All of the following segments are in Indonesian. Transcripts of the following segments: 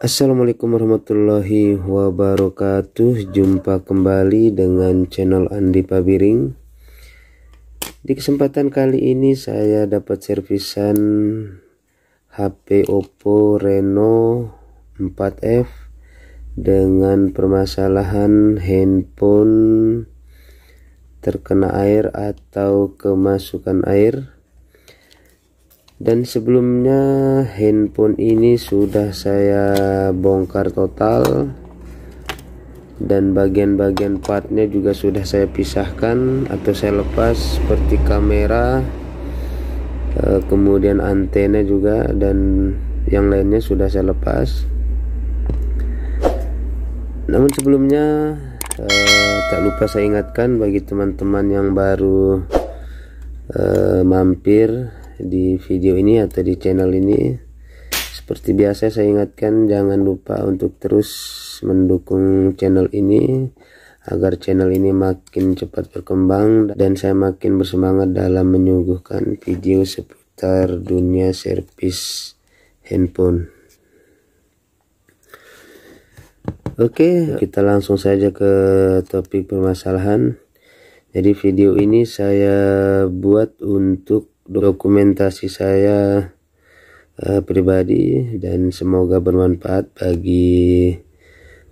Assalamualaikum warahmatullahi wabarakatuh Jumpa kembali dengan channel Andi Pabiring Di kesempatan kali ini saya dapat servisan HP Oppo Reno 4F Dengan permasalahan handphone terkena air atau kemasukan air dan sebelumnya handphone ini sudah saya bongkar total dan bagian-bagian partnya juga sudah saya pisahkan atau saya lepas seperti kamera e, kemudian antena juga dan yang lainnya sudah saya lepas namun sebelumnya e, tak lupa saya ingatkan bagi teman-teman yang baru e, mampir di video ini atau di channel ini seperti biasa saya ingatkan jangan lupa untuk terus mendukung channel ini agar channel ini makin cepat berkembang dan saya makin bersemangat dalam menyuguhkan video seputar dunia servis handphone Oke, kita langsung saja ke topik permasalahan. Jadi video ini saya buat untuk dokumentasi saya uh, pribadi dan semoga bermanfaat bagi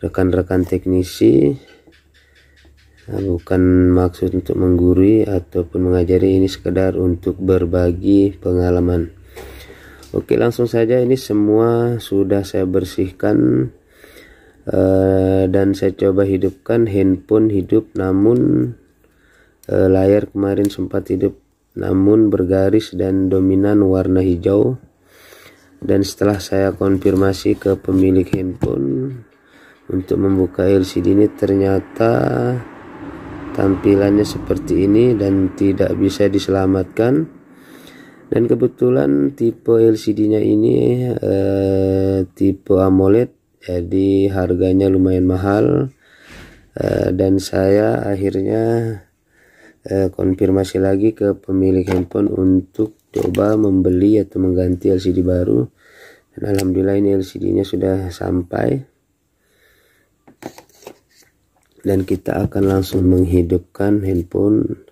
rekan-rekan teknisi nah, bukan maksud untuk menggurui ataupun mengajari ini sekedar untuk berbagi pengalaman Oke langsung saja ini semua sudah saya bersihkan uh, dan saya coba hidupkan handphone hidup namun uh, layar kemarin sempat hidup namun bergaris dan dominan warna hijau dan setelah saya konfirmasi ke pemilik handphone untuk membuka LCD ini ternyata tampilannya seperti ini dan tidak bisa diselamatkan dan kebetulan tipe LCD nya ini eh, tipe AMOLED jadi harganya lumayan mahal eh, dan saya akhirnya Eh, konfirmasi lagi ke pemilik handphone untuk coba membeli atau mengganti LCD baru dan alhamdulillah ini LCD nya sudah sampai dan kita akan langsung menghidupkan handphone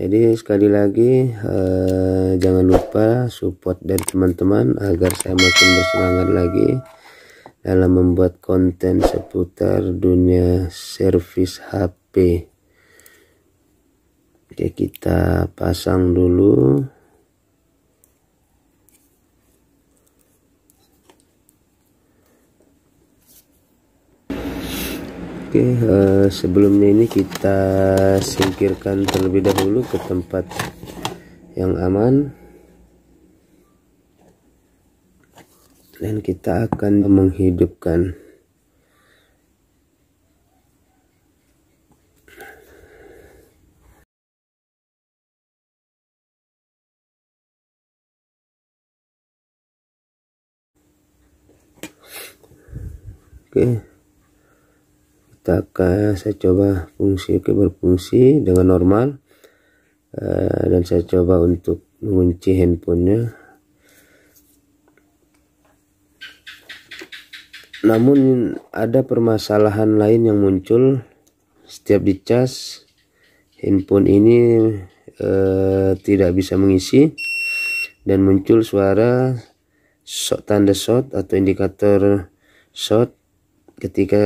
jadi sekali lagi eh, jangan lupa support dari teman-teman agar saya makin bersemangat lagi dalam membuat konten seputar dunia servis HP. Oke, kita pasang dulu. Oke, uh, sebelumnya ini kita singkirkan terlebih dahulu ke tempat yang aman. dan kita akan menghidupkan Oke. Kita akan saya coba fungsi oke berfungsi dengan normal. Eh, dan saya coba untuk mengunci handphonenya namun ada permasalahan lain yang muncul setiap dicas handphone ini eh, tidak bisa mengisi dan muncul suara shot tanda shot atau indikator shot ketika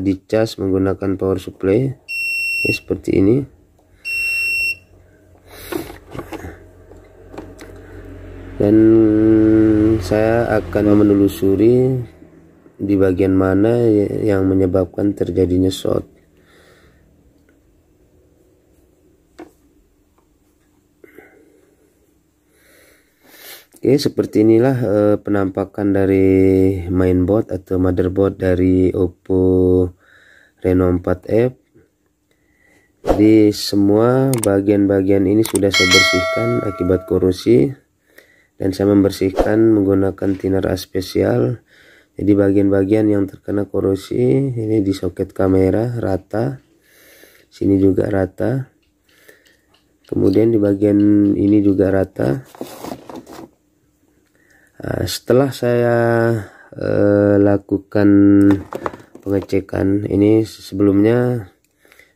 dicas menggunakan power supply ya, seperti ini dan saya akan menelusuri di bagian mana yang menyebabkan terjadinya short. Oke, seperti inilah eh, penampakan dari mainboard atau motherboard dari Oppo Reno 4F. Jadi semua bagian-bagian ini sudah saya bersihkan akibat korosi dan saya membersihkan menggunakan thinner A spesial jadi bagian-bagian yang terkena korosi ini di soket kamera rata sini juga rata kemudian di bagian ini juga rata nah, setelah saya eh, lakukan pengecekan ini sebelumnya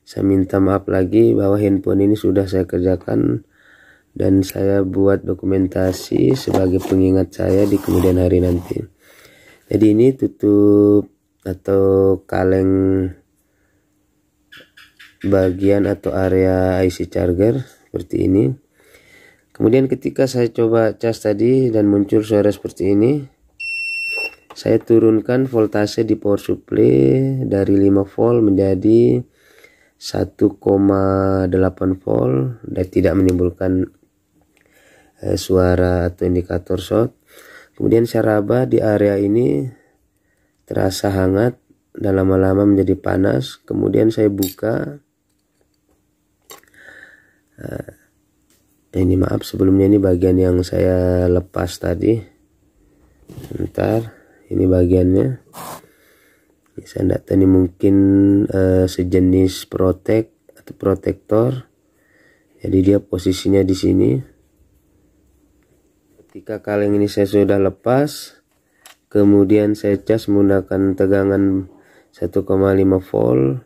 saya minta maaf lagi bahwa handphone ini sudah saya kerjakan dan saya buat dokumentasi sebagai pengingat saya di kemudian hari nanti jadi ini tutup atau kaleng bagian atau area IC charger seperti ini kemudian ketika saya coba cas tadi dan muncul suara seperti ini saya turunkan voltase di power supply dari 5 volt menjadi 1,8 volt dan tidak menimbulkan eh, suara atau indikator short Kemudian saya syaraba di area ini terasa hangat dan lama-lama menjadi panas. Kemudian saya buka. Nah, ini maaf sebelumnya ini bagian yang saya lepas tadi. Ntar ini bagiannya. saya tidak ini mungkin uh, sejenis protek atau protektor. Jadi dia posisinya di sini ketika kaleng ini saya sudah lepas kemudian saya cas menggunakan tegangan 1,5 volt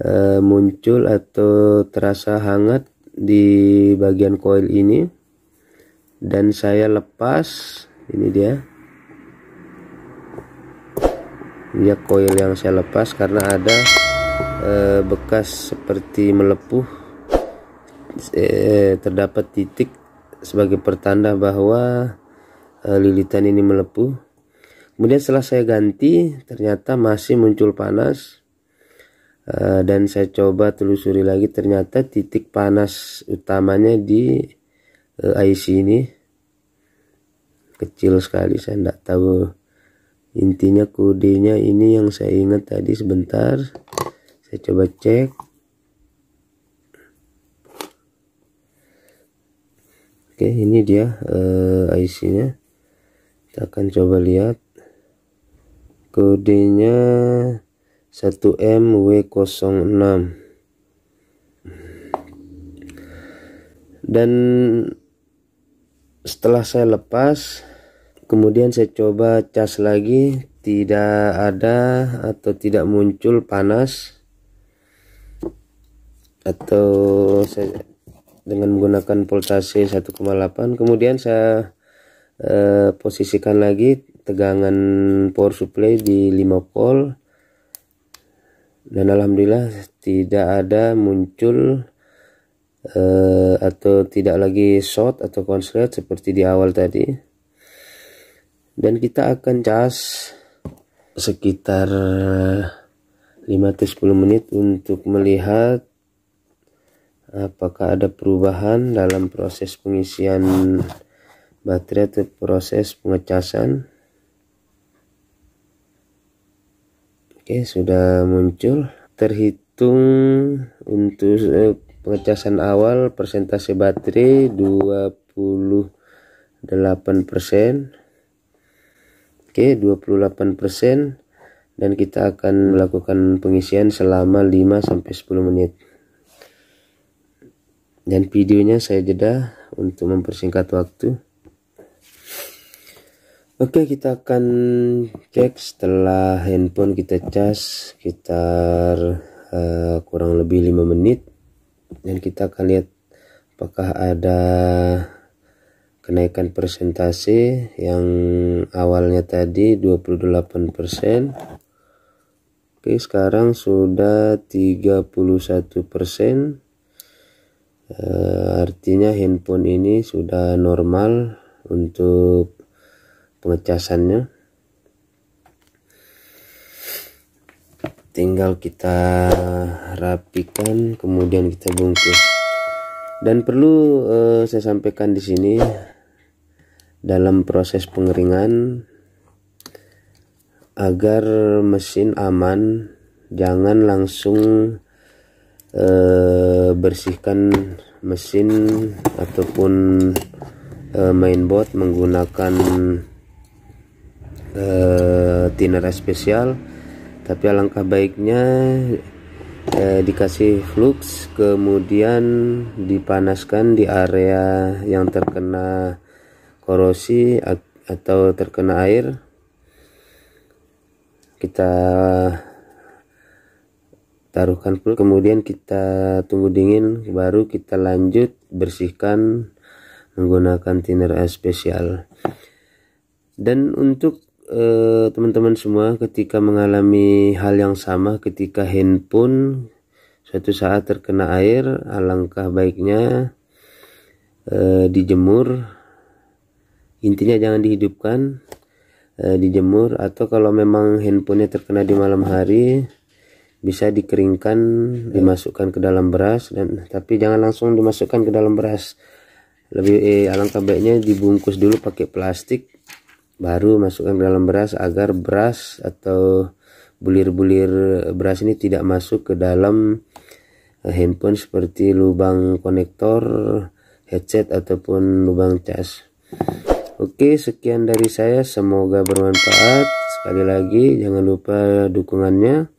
e, muncul atau terasa hangat di bagian koil ini dan saya lepas ini dia dia koil yang saya lepas karena ada e, bekas seperti melepuh e, terdapat titik sebagai pertanda bahwa e, lilitan ini melepuh. Kemudian setelah saya ganti ternyata masih muncul panas e, dan saya coba telusuri lagi ternyata titik panas utamanya di e, eh, IC ini kecil sekali saya tidak tahu intinya kodenya ini yang saya ingat tadi sebentar saya coba cek Oke ini dia uh, eh, IC nya kita akan coba lihat kodenya 1MW06 dan setelah saya lepas kemudian saya coba cas lagi tidak ada atau tidak muncul panas atau saya dengan menggunakan voltase 1,8 kemudian saya eh, posisikan lagi tegangan power supply di 5 volt dan alhamdulillah tidak ada muncul eh, atau tidak lagi short atau konslet seperti di awal tadi dan kita akan cas sekitar 5-10 eh, menit untuk melihat apakah ada perubahan dalam proses pengisian baterai atau proses pengecasan oke sudah muncul terhitung untuk eh, pengecasan awal persentase baterai 28% oke 28% persen dan kita akan melakukan pengisian selama 5 sampai 10 menit dan videonya saya jeda untuk mempersingkat waktu oke kita akan cek setelah handphone kita cas sekitar uh, kurang lebih 5 menit dan kita akan lihat apakah ada kenaikan persentase yang awalnya tadi 28% Oke sekarang sudah 31% Eh, artinya handphone ini sudah normal untuk pengecasannya tinggal kita rapikan kemudian kita bungkus dan perlu eh, saya sampaikan di sini dalam proses pengeringan agar mesin aman jangan langsung Eh, bersihkan mesin ataupun eh, mainboard menggunakan eh, thinner spesial tapi alangkah baiknya eh, dikasih flux kemudian dipanaskan di area yang terkena korosi atau terkena air kita taruhkan full kemudian kita tunggu dingin baru kita lanjut bersihkan menggunakan thinner air spesial dan untuk eh, teman-teman semua ketika mengalami hal yang sama ketika handphone suatu saat terkena air alangkah baiknya eh, dijemur intinya jangan dihidupkan eh, dijemur atau kalau memang handphonenya terkena di malam hari bisa dikeringkan dimasukkan ke dalam beras dan tapi jangan langsung dimasukkan ke dalam beras lebih eh, alangkah baiknya dibungkus dulu pakai plastik baru masukkan ke dalam beras agar beras atau bulir-bulir eh, beras ini tidak masuk ke dalam eh, handphone seperti lubang konektor headset ataupun lubang cas Oke, sekian dari saya. Semoga bermanfaat. Sekali lagi, jangan lupa dukungannya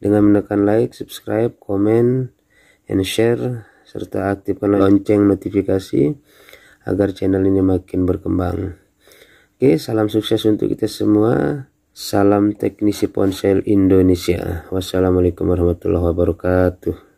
dengan menekan like, subscribe, komen, and share serta aktifkan lonceng notifikasi agar channel ini makin berkembang. Oke, salam sukses untuk kita semua. Salam teknisi ponsel Indonesia. Wassalamualaikum warahmatullahi wabarakatuh.